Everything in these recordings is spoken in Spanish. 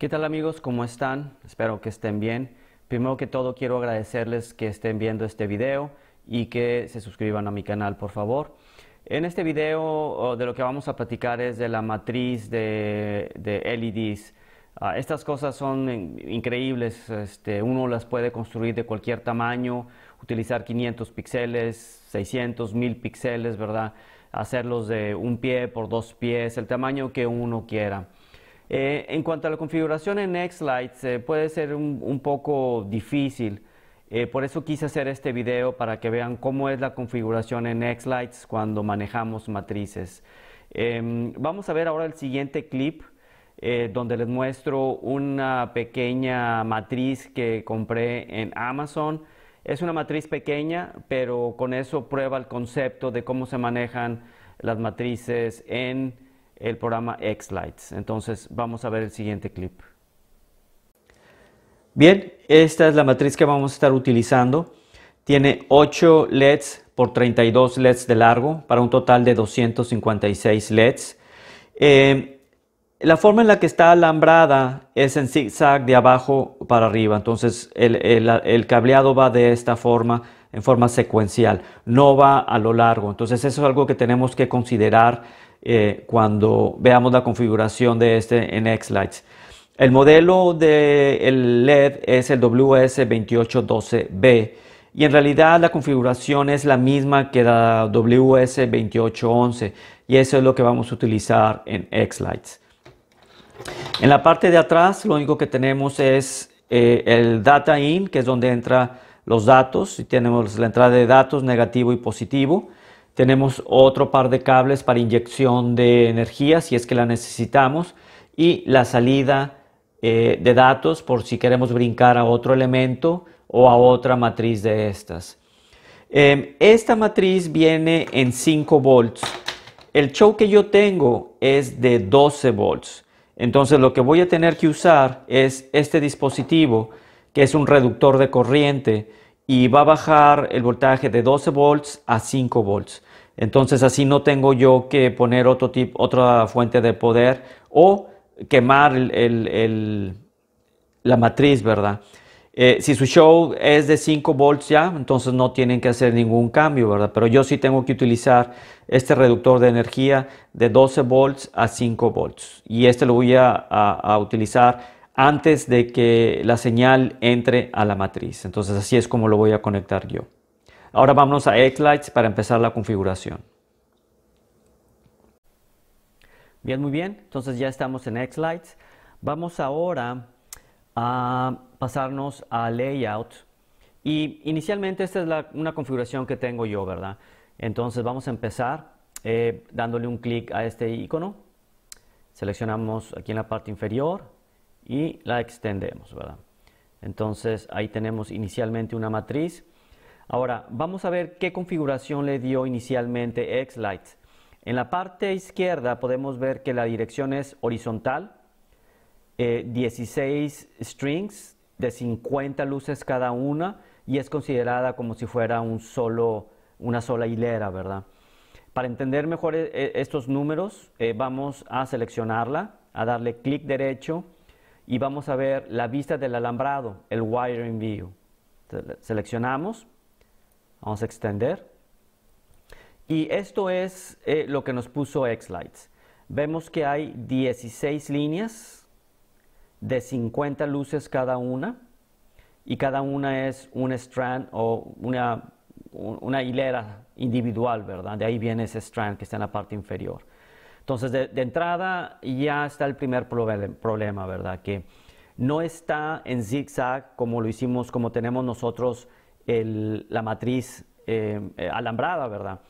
¿Qué tal amigos? ¿Cómo están? Espero que estén bien. Primero que todo quiero agradecerles que estén viendo este video y que se suscriban a mi canal, por favor. En este video de lo que vamos a platicar es de la matriz de, LEDs. Ah, estas cosas son increíbles, este, uno las puede construir de cualquier tamaño, utilizar 500 píxeles, 600, 1000 píxeles, ¿verdad? Hacerlos de un pie por dos pies, el tamaño que uno quiera. Eh, en cuanto a la configuración en Xlights puede ser un, poco difícil. Eh, por eso quise hacer este video para que vean cómo es la configuración en Xlights cuando manejamos matrices. Em, vamos a ver ahora el siguiente clip eh, donde les muestro una pequeña matriz que compré en Amazon. Es una matriz pequeña, pero con eso prueba el concepto de cómo se manejan las matrices en el programa X-Lights. Entonces vamos a ver el siguiente clip. Bien, esta es la matriz que vamos a estar utilizando. Tiene 8 LEDs por 32 LEDs de largo para un total de 256 LEDs. Eh, la forma en la que está alambrada es en zigzag de abajo para arriba, entonces el, cableado va de esta forma, en forma secuencial, no va a lo largo. Entonces eso es algo que tenemos que considerar eh, cuando veamos la configuración de este en x Xlights. El modelo del LED es el WS2812B y en realidad la configuración es la misma que la WS2811 y eso es lo que vamos a utilizar en Xlights. En la parte de atrás lo único que tenemos es eh, el data in que es donde entran los datos y tenemos la entrada de datos negativo y positivo tenemos otro par de cables para inyección de energía si es que la necesitamos y la salida eh, de datos por si queremos brincar a otro elemento o a otra matriz de estas. Em, esta matriz viene en 5 volts. El show que yo tengo es de 12 volts. Entonces lo que voy a tener que usar es este dispositivo que es un reductor de corriente y va a bajar el voltaje de 12 volts a 5 volts. Entonces así no tengo yo que poner otro otra fuente de poder o quemar la matriz, ¿verdad? Eh, si su show es de 5 volts ya, entonces no tienen que hacer ningún cambio, ¿verdad? Pero yo sí tengo que utilizar este reductor de energía de 12 volts a 5 volts. Y este lo voy a utilizar antes de que la señal entre a la matriz. Entonces así es como lo voy a conectar yo. Ahora vamos a Xlights para empezar la configuración. Bien, muy bien. Entonces ya estamos en Xlights. Vamos ahora a pasarnos a Layout. Y inicialmente esta es una configuración que tengo yo, ¿verdad? Entonces vamos a empezar eh, dándole un clic a este icono. Seleccionamos aquí en la parte inferior y la extendemos, Entonces ahí tenemos inicialmente una matriz. Ahora vamos a ver qué configuración le dio inicialmente Xlight. En la parte izquierda podemos ver que la dirección es horizontal, 16 eh, strings de 50 luces cada una y es considerada como si fuera un solo, una sola hilera, ¿verdad? Para entender mejor e, e, estos números, eh, vamos a seleccionarla, a darle clic derecho y vamos a ver la vista del alambrado, el wiring view. Seleccionamos, vamos a extender. Y esto es eh, lo que nos puso X-Lights, Vemos que hay 16 líneas de 50 luces cada una y cada una es un strand o una, una hilera individual, ¿verdad? De ahí viene ese strand que está en la parte inferior. Entonces, de, entrada ya está el primer problema, ¿verdad? Que no está en zigzag como lo hicimos, como tenemos nosotros la matriz eh, eh, alambrada, ¿verdad?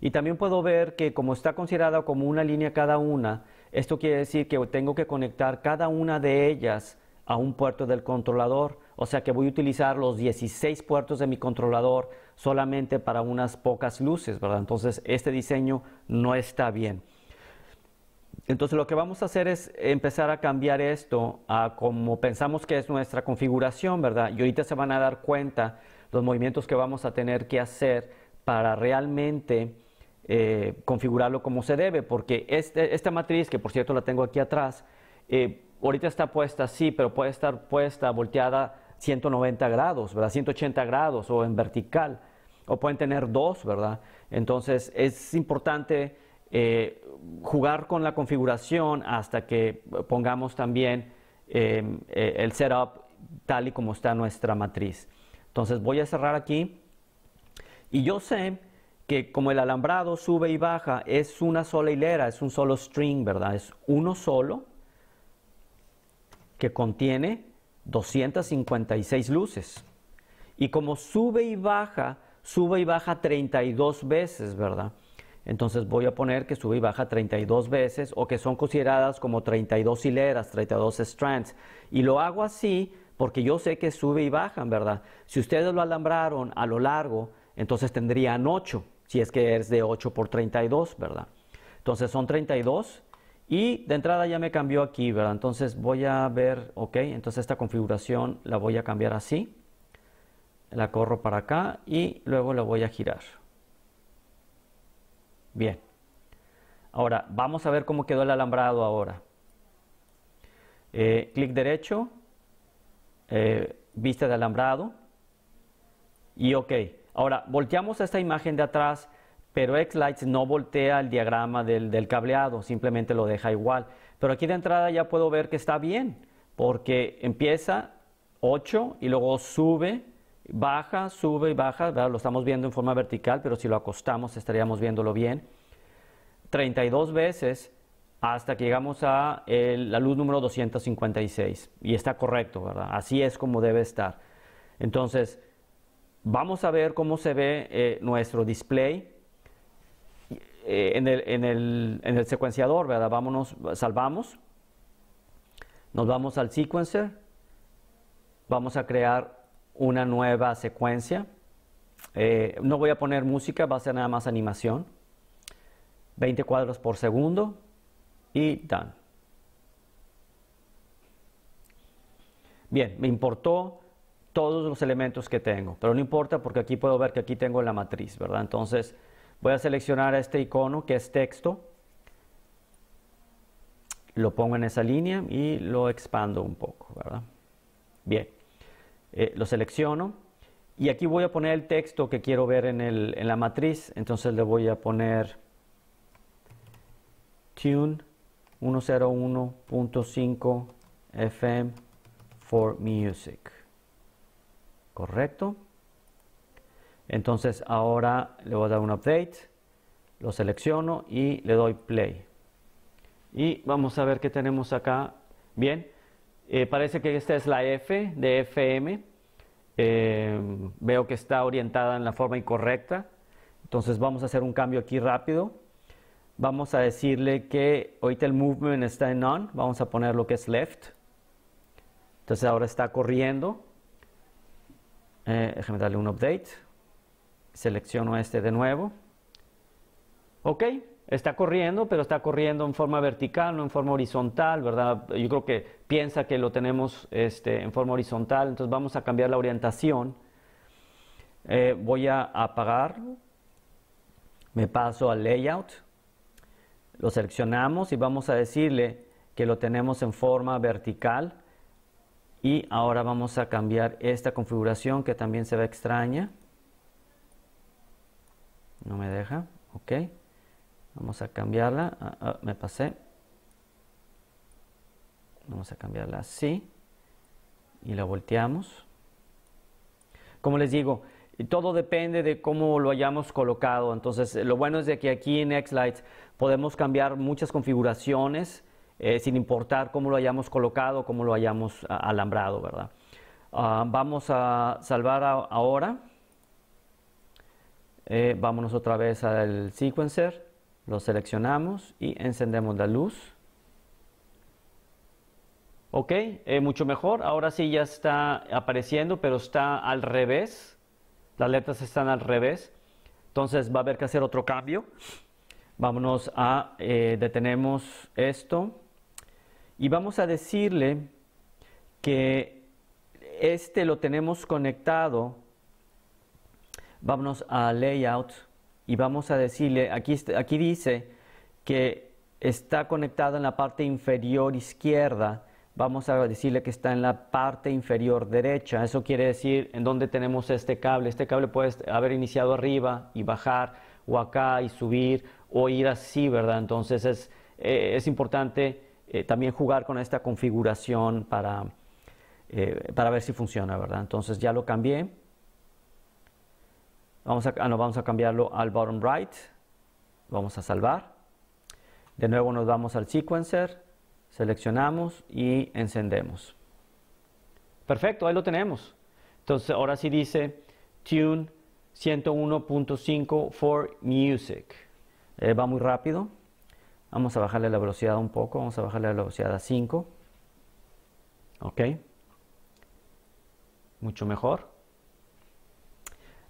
Y también puedo ver que como está considerada como una línea cada una, esto quiere decir que tengo que conectar cada una de ellas a un puerto del controlador. O sea que voy a utilizar los 16 puertos de mi controlador solamente para unas pocas luces, ¿verdad? Entonces este diseño no está bien. Entonces lo que vamos a hacer es empezar a cambiar esto a como pensamos que es nuestra configuración, ¿verdad? Y ahorita se van a dar cuenta los movimientos que vamos a tener que hacer para realmente eh, configurarlo como se debe, porque este, esta matriz, que por cierto la tengo aquí atrás, eh, ahorita está puesta así, pero puede estar puesta volteada 190 grados, ¿verdad? 180 grados o en vertical, o pueden tener dos, ¿verdad? Entonces es importante eh, jugar con la configuración hasta que pongamos también eh, eh, el setup tal y como está nuestra matriz. Entonces voy a cerrar aquí y yo sé que como el alambrado sube y baja es una sola hilera, es un solo string, ¿verdad? Es uno solo que contiene 256 luces. Y como sube y baja, sube y baja 32 veces, ¿verdad? entonces voy a poner que sube y baja 32 veces o que son consideradas como 32 hileras, 32 strands. Y lo hago así porque yo sé que sube y baja, ¿verdad? Si ustedes lo alambraron a lo largo, entonces tendrían 8, si es que es de 8 por 32, ¿verdad? Entonces son 32 y de entrada ya me cambió aquí, ¿verdad? Entonces voy a ver, ok, entonces esta configuración la voy a cambiar así. La corro para acá y luego la voy a girar. Bien. Ahora, vamos a ver cómo quedó el alambrado ahora. Eh, clic derecho, eh, vista de alambrado y OK. Ahora, volteamos esta imagen de atrás, pero X-Lights no voltea el diagrama del, del cableado, simplemente lo deja igual. Pero aquí de entrada ya puedo ver que está bien, porque empieza 8 y luego sube baja, sube y baja, lo estamos viendo en forma vertical, pero si lo acostamos estaríamos viéndolo bien, 32 veces hasta que llegamos a la luz número 256. Y está correcto, ¿verdad? Así es como debe estar. Entonces, vamos a ver cómo se ve eh, nuestro display eh, en, el, en, el, secuenciador, ¿verdad? Vámonos, salvamos, nos vamos al sequencer, vamos a crear una nueva secuencia. Eh, no voy a poner música, va a ser nada más animación. 20 cuadros por segundo y done. Bien, me importó todos los elementos que tengo, pero no importa porque aquí puedo ver que aquí tengo la matriz, ¿verdad? Entonces voy a seleccionar este icono que es texto, lo pongo en esa línea y lo expando un poco, ¿verdad? Bien. Eh, lo selecciono y aquí voy a poner el texto que quiero ver en, el, en la matriz, entonces le voy a poner tune 101.5 FM for music. ¿Correcto? Entonces ahora le voy a dar un update, lo selecciono y le doy play. Y vamos a ver qué tenemos acá. Bien, eh, parece que esta es la F de FM. Eh, veo que está orientada en la forma incorrecta. Entonces vamos a hacer un cambio aquí rápido. Vamos a decirle que ahorita el movement está en on. Vamos a poner lo que es left. Entonces ahora está corriendo. Eh, déjame darle un update. Selecciono este de nuevo. Ok está corriendo, pero está corriendo en forma vertical, no en forma horizontal, ¿verdad? Yo creo que piensa que lo tenemos este, en forma horizontal, entonces vamos a cambiar la orientación. Eh, voy a apagar, me paso al layout, lo seleccionamos y vamos a decirle que lo tenemos en forma vertical. Y ahora vamos a cambiar esta configuración que también se ve extraña. No me deja, ok. Vamos a cambiarla. Ah, ah, me pasé. Vamos a cambiarla así. Y la volteamos. Como les digo, todo depende de cómo lo hayamos colocado. Entonces, lo bueno es de que aquí en Xlight podemos cambiar muchas configuraciones eh, sin importar cómo lo hayamos colocado, cómo lo hayamos ah, alambrado, ¿verdad? vamos a salvar ahora. Eh, vámonos otra vez al sequencer. Lo seleccionamos y encendemos la luz. Ok, eh, mucho mejor. Ahora sí ya está apareciendo, pero está al revés. Las letras están al revés. Entonces va a haber que hacer otro cambio. Vámonos a, eh, detenemos esto. Y vamos a decirle que este lo tenemos conectado. Vámonos a Layout y vamos a decirle, aquí, dice que está conectado en la parte inferior izquierda, vamos a decirle que está en la parte inferior derecha. Eso quiere decir en dónde tenemos este cable. Este cable puede haber iniciado arriba y bajar, o acá y subir, o ir así, ¿verdad? Entonces es, eh, importante eh, también jugar con esta configuración para, eh, para ver si funciona, ¿verdad? Entonces ya lo cambié. Vamos a, ah, vamos a cambiarlo al bottom right. Vamos a salvar. De nuevo nos vamos al sequencer, seleccionamos y encendemos. Perfecto, ahí lo tenemos. Entonces ahora sí dice Tune 101.5 for Music. Eh, va muy rápido. Vamos a bajarle la velocidad un poco, vamos a bajarle la velocidad a 5. Ok. Mucho mejor.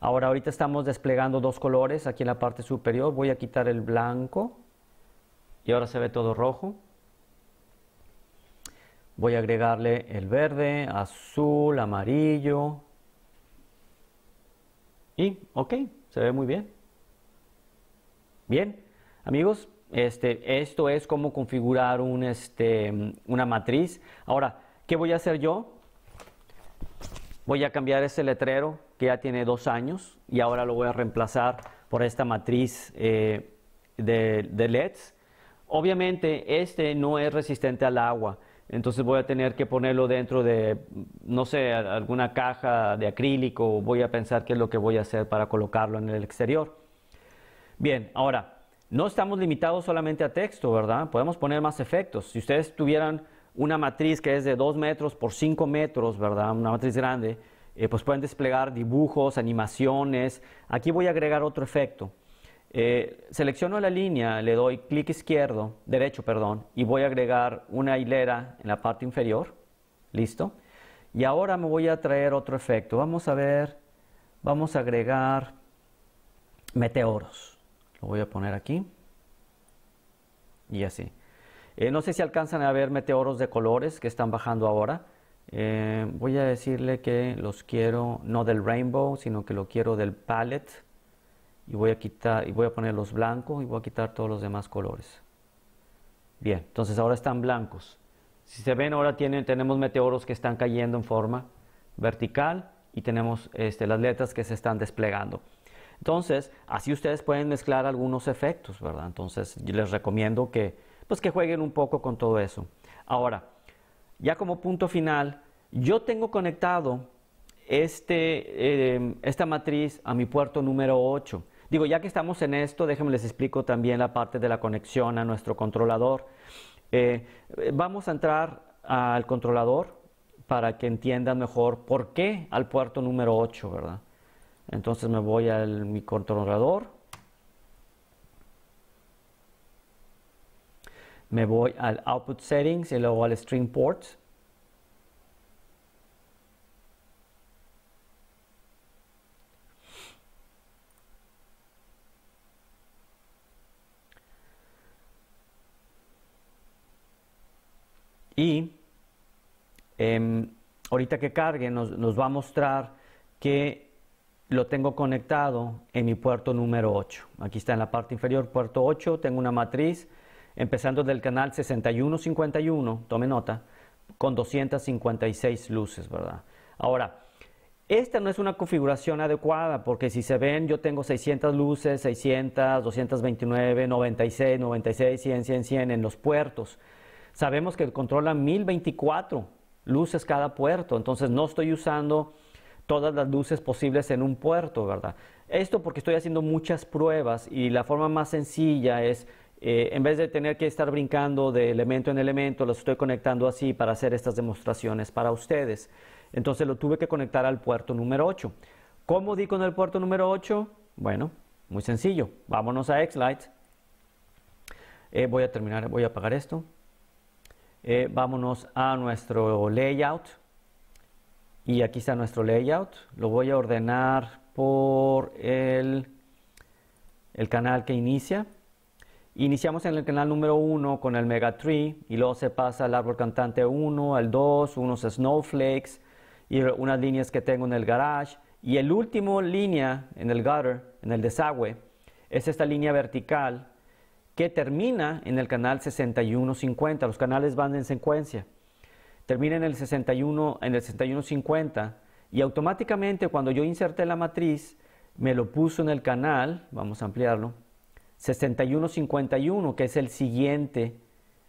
Ahora ahorita estamos desplegando dos colores aquí en la parte superior. Voy a quitar el blanco y ahora se ve todo rojo. Voy a agregarle el verde, azul, amarillo. Y ok, se ve muy bien. Bien, amigos, este, esto es cómo configurar este, una matriz. Ahora, ¿qué voy a hacer yo? Voy a cambiar ese letrero que ya tiene dos años y ahora lo voy a reemplazar por esta matriz eh, de, de LEDs. Obviamente este no es resistente al agua, entonces voy a tener que ponerlo dentro de, no sé, alguna caja de acrílico, voy a pensar qué es lo que voy a hacer para colocarlo en el exterior. Bien, ahora, no estamos limitados solamente a texto, ¿verdad? Podemos poner más efectos. Si ustedes tuvieran una matriz que es de 2 metros por 5 metros, ¿verdad? Una matriz grande, eh, pues pueden desplegar dibujos, animaciones. Aquí voy a agregar otro efecto. Eh, selecciono la línea, le doy clic izquierdo, derecho, perdón, y voy a agregar una hilera en la parte inferior. Listo. Y ahora me voy a traer otro efecto. Vamos a ver, vamos a agregar meteoros. Lo voy a poner aquí. Y así. Eh, no sé si alcanzan a ver meteoros de colores que están bajando ahora. Eh, voy a decirle que los quiero no del rainbow, sino que lo quiero del palette. Y voy a quitar y voy a poner los blancos y voy a quitar todos los demás colores. Bien, entonces ahora están blancos. Si se ven, ahora tienen, tenemos meteoros que están cayendo en forma vertical y tenemos este, las letras que se están desplegando. Entonces, así ustedes pueden mezclar algunos efectos, ¿verdad? Entonces, yo les recomiendo que, pues, que jueguen un poco con todo eso. Ahora, ya como punto final, yo tengo conectado este, em, esta matriz a mi puerto número 8. Digo, ya que estamos en esto, déjenme les explico también la parte de la conexión a nuestro controlador. Eh, vamos a entrar al controlador para que entiendan mejor por qué al puerto número 8, ¿verdad? Entonces me voy a mi controlador, me voy al Output Settings y luego al String Ports. Y em, ahorita que cargue nos va a mostrar que lo tengo conectado en mi puerto número 8. Aquí está en la parte inferior, puerto 8, tengo una matriz empezando del canal 6151, tome nota, con 256 luces, ¿verdad? Ahora, esta no es una configuración adecuada porque si se ven yo tengo 600 luces, 600, 229, 96, 96, 100, 100, 100 en los puertos. Sabemos que controla 1024 luces cada puerto, entonces no estoy usando todas las luces posibles en un puerto, ¿verdad? Esto porque estoy haciendo muchas pruebas y la forma más sencilla es eh, en vez de tener que estar brincando de elemento en elemento, lo estoy conectando así para hacer estas demostraciones para ustedes. Entonces lo tuve que conectar al puerto número 8. ¿Cómo di con el puerto número 8? Bueno, muy sencillo. Vámonos a Xlite. Eh, voy a terminar, voy a apagar esto. Eh, vámonos a nuestro layout. Y aquí está nuestro layout. Lo voy a ordenar por el, el canal que inicia. Iniciamos en el canal número 1 con el Mega Tree y luego se pasa al árbol cantante 1, al 2, unos snowflakes y unas líneas que tengo en el garage. Y el último línea en el gutter, en el desagüe, es esta línea vertical que termina en el canal 6150. Los canales van en secuencia. Termina en el 61, en el 6150 y automáticamente cuando yo inserté la matriz, me lo puso en el canal, vamos a ampliarlo, 6151, que es el siguiente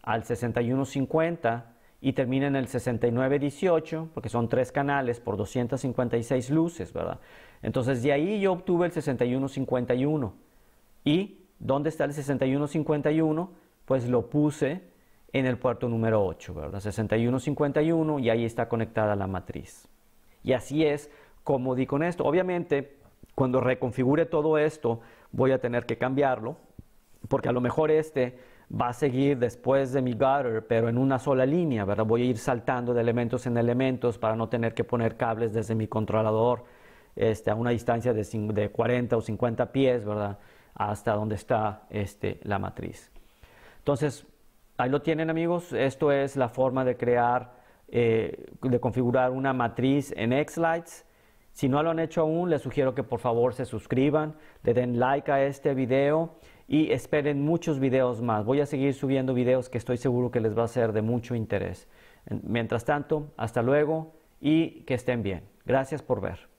al 6150 y termina en el 6918, porque son tres canales por 256 luces, ¿verdad? Entonces de ahí yo obtuve el 6151. ¿Y dónde está el 6151? Pues lo puse en el puerto número 8, ¿verdad? 6151 y ahí está conectada la matriz. Y así es como di con esto. Obviamente, cuando reconfigure todo esto, voy a tener que cambiarlo, porque a lo mejor este va a seguir después de mi gutter, pero en una sola línea, ¿verdad? Voy a ir saltando de elementos en elementos para no tener que poner cables desde mi controlador este, a una distancia de, 40 o 50 pies, ¿verdad? Hasta donde está este, la matriz. Entonces, ahí lo tienen amigos, esto es la forma de crear, eh, de configurar una matriz en X-Lights. Si no lo han hecho aún, les sugiero que por favor se suscriban, le den like a este video y esperen muchos videos más. Voy a seguir subiendo videos que estoy seguro que les va a ser de mucho interés. Mientras tanto, hasta luego y que estén bien. Gracias por ver.